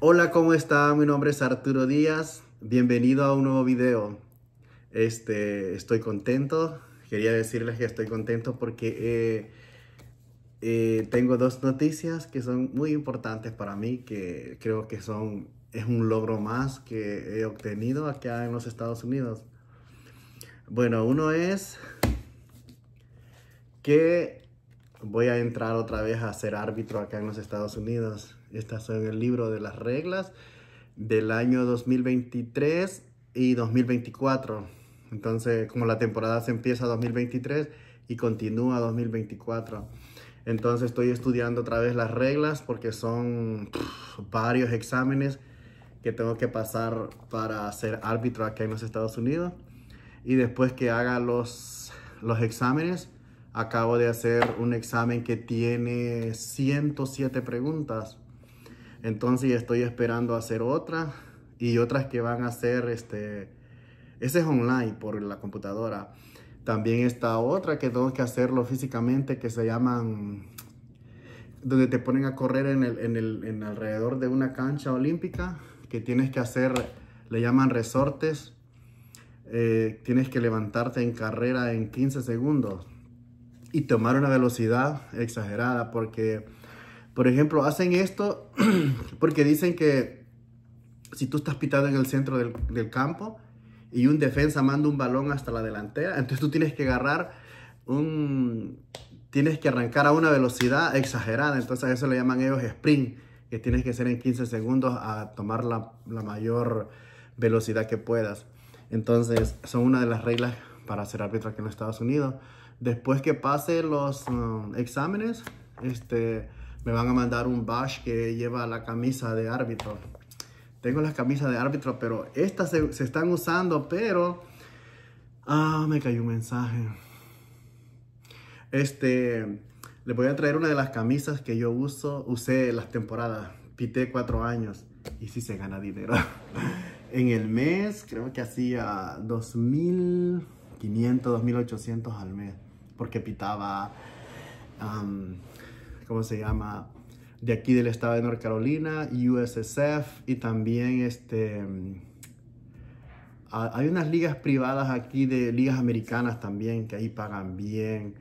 Hola, ¿cómo está? Mi nombre es Arturo Díaz. Bienvenido a un nuevo video. Este, estoy contento. Quería decirles que estoy contento porque eh, eh, tengo dos noticias que son muy importantes para mí, que creo que son, es un logro más que he obtenido acá en los Estados Unidos. Bueno, uno es que voy a entrar otra vez a ser árbitro acá en los Estados Unidos. Estas son el libro de las reglas del año 2023 y 2024. Entonces, como la temporada se empieza 2023 y continúa 2024. Entonces estoy estudiando otra vez las reglas porque son varios exámenes que tengo que pasar para ser árbitro acá en los Estados Unidos. Y después que haga los, los exámenes, acabo de hacer un examen que tiene 107 preguntas. Entonces estoy esperando hacer otra y otras que van a ser, este, ese es online por la computadora. También está otra que tengo que hacerlo físicamente que se llaman, donde te ponen a correr en, el, alrededor de una cancha olímpica que tienes que hacer, le llaman resortes. Eh, tienes que levantarte en carrera en 15 segundos y tomar una velocidad exagerada porque, por ejemplo, hacen esto porque dicen que si tú estás pitado en el centro del, campo y un defensa manda un balón hasta la delantera, entonces tú tienes que agarrar un... Tienes que arrancar a una velocidad exagerada, entonces eso le llaman ellos sprint, que tienes que ser en 15 segundos a tomar la, la mayor velocidad que puedas. Entonces, son una de las reglas para ser árbitro aquí en los Estados Unidos después que pase los um, exámenes, este, me van a mandar un badge que lleva la camisa de árbitro. Tengo las camisas de árbitro, pero estas se, están usando, pero... Ah, me cayó un mensaje. Este, les voy a traer una de las camisas que yo uso, usé las temporadas. Pité cuatro años y sí se gana dinero. en el mes creo que hacía 2.500, 2.800 al mes porque pitaba, ¿cómo se llama? De aquí del estado de North Carolina, USSF y también este... Mm, hay unas ligas privadas aquí de ligas americanas también que ahí pagan bien.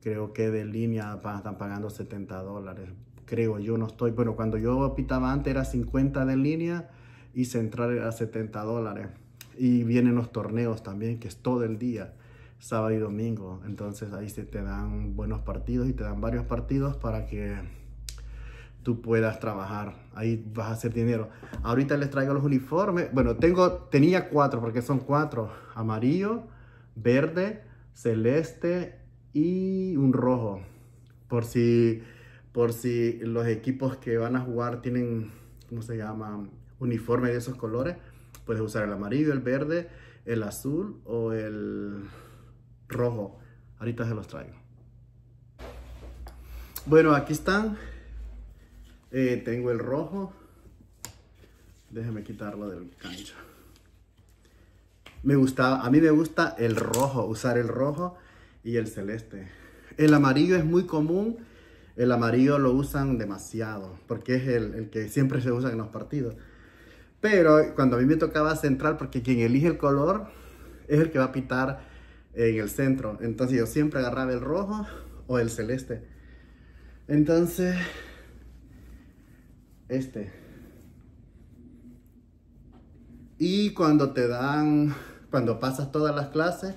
Creo que de línea están pagando 70 dólares. Creo yo no estoy. Bueno, cuando yo pitaba antes era 50 de línea y central era 70 dólares. Y vienen los torneos también, que es todo el día sábado y domingo. Entonces ahí se te dan buenos partidos y te dan varios partidos para que tú puedas trabajar. Ahí vas a hacer dinero. Ahorita les traigo los uniformes. Bueno, tengo, tenía cuatro porque son cuatro. Amarillo, verde, celeste y un rojo. Por si, por si los equipos que van a jugar tienen, ¿cómo se llama? Uniforme de esos colores. Puedes usar el amarillo, el verde, el azul o el rojo. Ahorita se los traigo. Bueno, aquí están. Eh, tengo el rojo. Déjeme quitarlo del cancho Me gusta, a mí me gusta el rojo, usar el rojo y el celeste. El amarillo es muy común. El amarillo lo usan demasiado porque es el, el que siempre se usa en los partidos. Pero cuando a mí me tocaba central, porque quien elige el color es el que va a pitar en el centro. Entonces yo siempre agarraba el rojo o el celeste. Entonces, este. Y cuando te dan, cuando pasas todas las clases,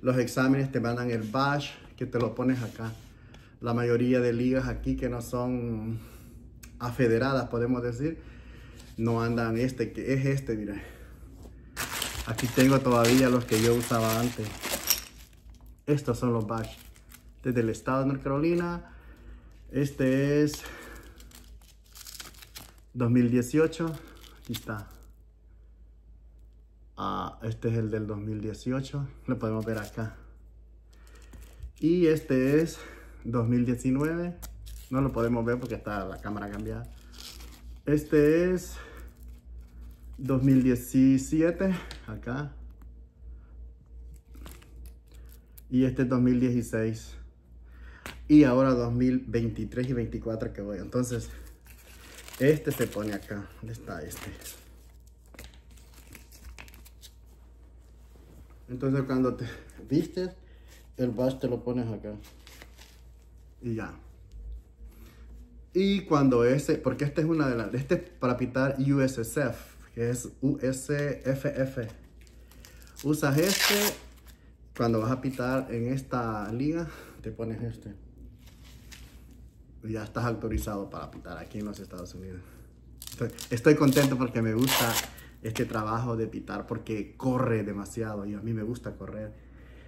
los exámenes te mandan el badge que te lo pones acá. La mayoría de ligas aquí que no son afederadas, podemos decir, no andan este, que es este, mira. Aquí tengo todavía los que yo usaba antes. Estos son los batches Desde el estado de North Carolina. Este es 2018. Aquí está. Ah, este es el del 2018. Lo podemos ver acá. Y este es 2019. No lo podemos ver porque está la cámara cambiada. Este es 2017. Acá. Y este 2016. Y ahora 2023 y 24 que voy. Entonces, este se pone acá. ¿Dónde está este? Entonces cuando te viste el bash te lo pones acá. Y ya. Y cuando ese, porque este es una de las, este es para pitar USSF, que es USFF. Usas este cuando vas a pitar en esta liga, te pones este. ya estás autorizado para pitar aquí en los Estados Unidos. Estoy, contento porque me gusta este trabajo de pitar porque corre demasiado y a mí me gusta correr.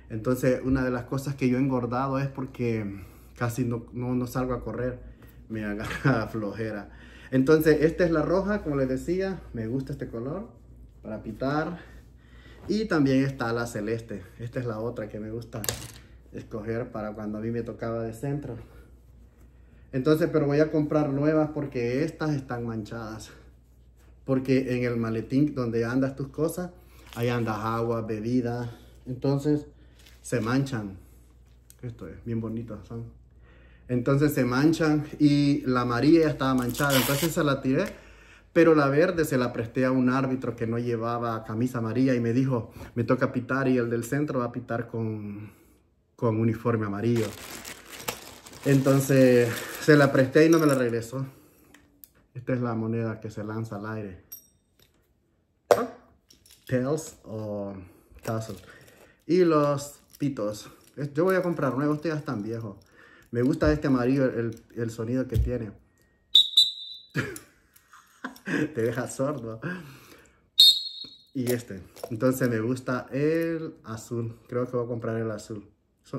Entonces, una de las cosas que yo he engordado es porque casi no, no, no salgo a correr. Me agarra flojera. Entonces, esta es la roja, como les decía. Me gusta este color para pitar. Y también está la celeste. Esta es la otra que me gusta escoger para cuando a mí me tocaba de centro. Entonces, pero voy a comprar nuevas porque estas están manchadas. Porque en el maletín donde andas tus cosas, ahí andas agua, bebida. Entonces, se manchan. Esto es, bien bonito son. Entonces se manchan y la amarilla ya estaba manchada. Entonces se la tiré pero la verde se la presté a un árbitro que no llevaba camisa amarilla y me dijo, me toca pitar y el del centro va a pitar con, uniforme amarillo. Entonces se la presté y no me la regresó. Esta es la moneda que se lanza al aire. Ah, tails o tazos. Y los pitos. Yo voy a comprar nuevos, estos ya están viejos. Me gusta este amarillo, el, el sonido que tiene. te deja sordo. Y este. Entonces me gusta el azul. Creo que voy a comprar el azul.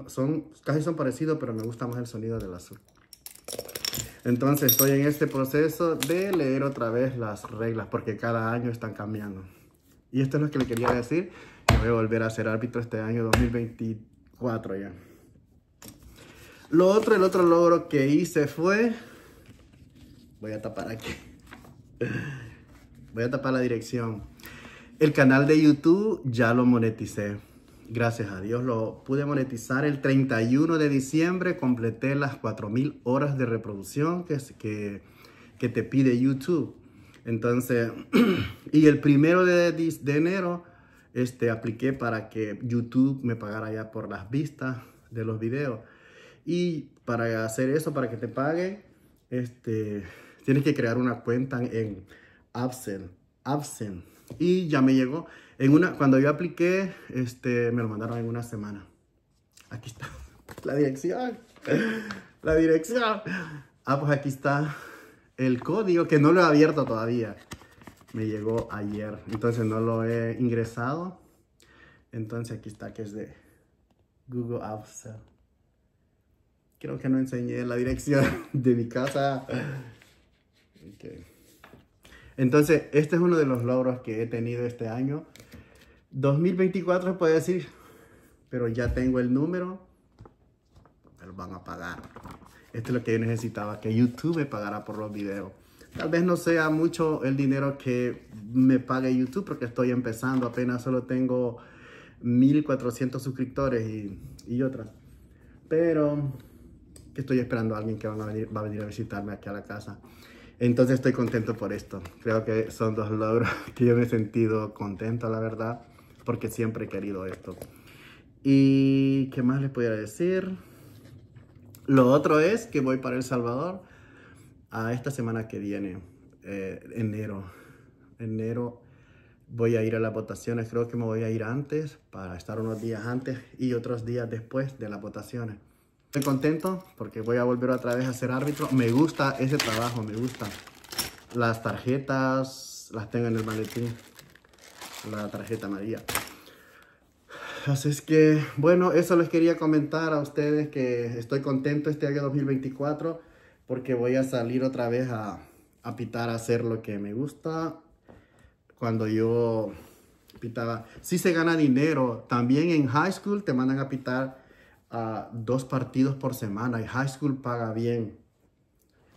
Son, casi son parecidos, pero me gusta más el sonido del azul. Entonces estoy en este proceso de leer otra vez las reglas, porque cada año están cambiando. Y esto es lo que le quería decir. que voy a volver a ser árbitro este año 2024 ya. Lo otro, el otro logro que hice fue... Voy a tapar aquí. Voy a tapar la dirección. El canal de YouTube ya lo moneticé. Gracias a Dios lo pude monetizar el 31 de diciembre. Completé las 4000 horas de reproducción que, te pide YouTube. Entonces, y el primero de, de enero este, apliqué para que YouTube me pagara ya por las vistas de los videos. Y para hacer eso, para que te pague este, Tienes que crear una cuenta en Absen, Absen Y ya me llegó. En una, cuando yo apliqué, este, me lo mandaron en una semana. Aquí está la dirección. La dirección. Ah, pues aquí está el código que no lo he abierto todavía. Me llegó ayer, entonces no lo he ingresado. Entonces aquí está que es de Google Apps. Creo que no enseñé la dirección de mi casa. Okay. Entonces, este es uno de los logros que he tenido este año. 2024 puede decir, pero ya tengo el número, me lo van a pagar. Esto es lo que yo necesitaba, que YouTube me pagara por los videos. Tal vez no sea mucho el dinero que me pague YouTube porque estoy empezando, apenas solo tengo 1400 suscriptores y, otras. Pero que estoy esperando a alguien que van a venir, va a venir a visitarme aquí a la casa. Entonces estoy contento por esto. Creo que son dos logros que yo me he sentido contento, la verdad, porque siempre he querido esto. ¿Y qué más les pudiera decir? Lo otro es que voy para El Salvador a esta semana que viene, eh, enero. Enero voy a ir a las votaciones, creo que me voy a ir antes para estar unos días antes y otros días después de las votaciones. Estoy contento porque voy a volver otra vez a ser árbitro. Me gusta ese trabajo, me gusta. Las tarjetas las tengo en el maletín. La tarjeta María. Así es que, bueno, eso les quería comentar a ustedes que estoy contento este año 2024 porque voy a salir otra vez a, a pitar, a hacer lo que me gusta. Cuando yo pitaba, sí se gana dinero. También en high school te mandan a pitar a dos partidos por semana y high school paga bien.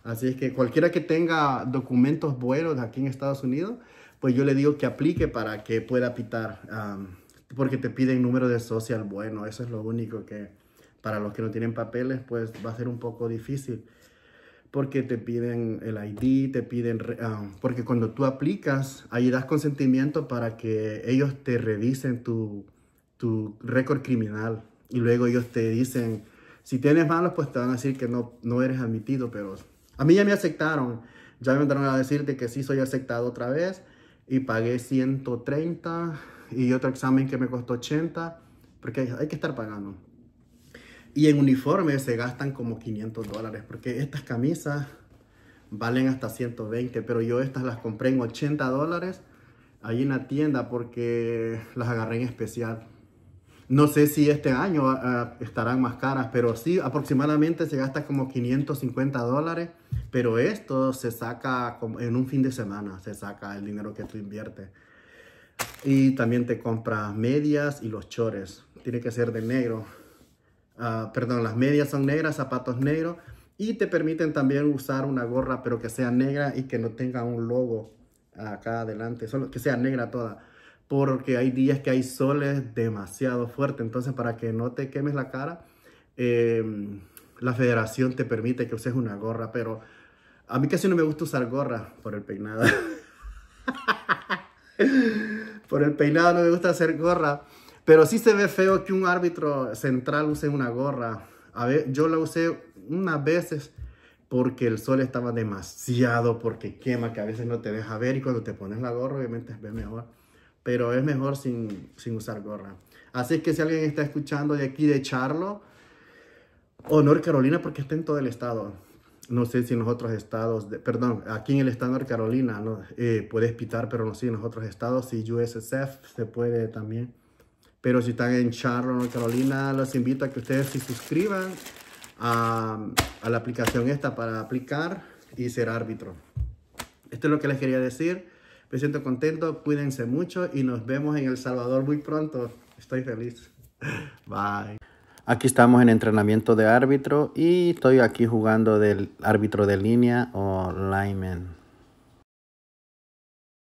Así es que cualquiera que tenga documentos buenos aquí en Estados Unidos, pues yo le digo que aplique para que pueda pitar, porque te piden número de social bueno, eso es lo único que para los que no tienen papeles, pues va a ser un poco difícil, porque te piden el ID, te piden, porque cuando tú aplicas, ahí das consentimiento para que ellos te revisen tu, tu récord criminal y luego ellos te dicen, si tienes malos, pues te van a decir que no, no eres admitido, pero a mí ya me aceptaron, ya me entraron a decirte que sí soy aceptado otra vez y pagué 130 y otro examen que me costó 80, porque hay que estar pagando. Y en uniforme se gastan como 500 dólares, porque estas camisas valen hasta 120, pero yo estas las compré en 80 dólares ahí en la tienda porque las agarré en especial. No sé si este año ah, ah, estarán más caras, pero sí, aproximadamente se gasta como 550 dólares, pero esto se saca como en un fin de semana, se saca el dinero que tú inviertes. Y también te compras medias y los chores. Tiene que ser de negro. Ah, perdón, las medias son negras, zapatos negros. Y te permiten también usar una gorra, pero que sea negra y que no tenga un logo acá adelante. Solo que sea negra toda porque hay días que hay soles demasiado fuerte. Entonces, para que no te quemes la cara, em, la federación te permite que uses una gorra, pero a mí casi no me gusta usar gorra por el peinado. por el peinado no me gusta hacer gorra, pero sí se ve feo que un árbitro central use una gorra. A ver, yo la usé unas veces porque el sol estaba demasiado, porque quema, que a veces no te deja ver y cuando te pones la gorra obviamente ve mejor pero es mejor sin, sin usar gorra. Así es que si alguien está escuchando de aquí de Charlo, honor Carolina porque está en todo el estado. No sé si en los otros estados, perdón, aquí en el estado de Carolina eh, puedes pitar, pero no sé, en los otros estados, Si USSF se puede también. Pero si están en Charlo, North Carolina, los invito a que ustedes se suscriban a, a la aplicación esta para aplicar y ser árbitro. Esto es lo que les quería decir. Me siento contento, cuídense mucho y nos vemos en El Salvador muy pronto. Estoy feliz. Bye. Aquí estamos en entrenamiento de árbitro y estoy aquí jugando del árbitro de línea o lineman.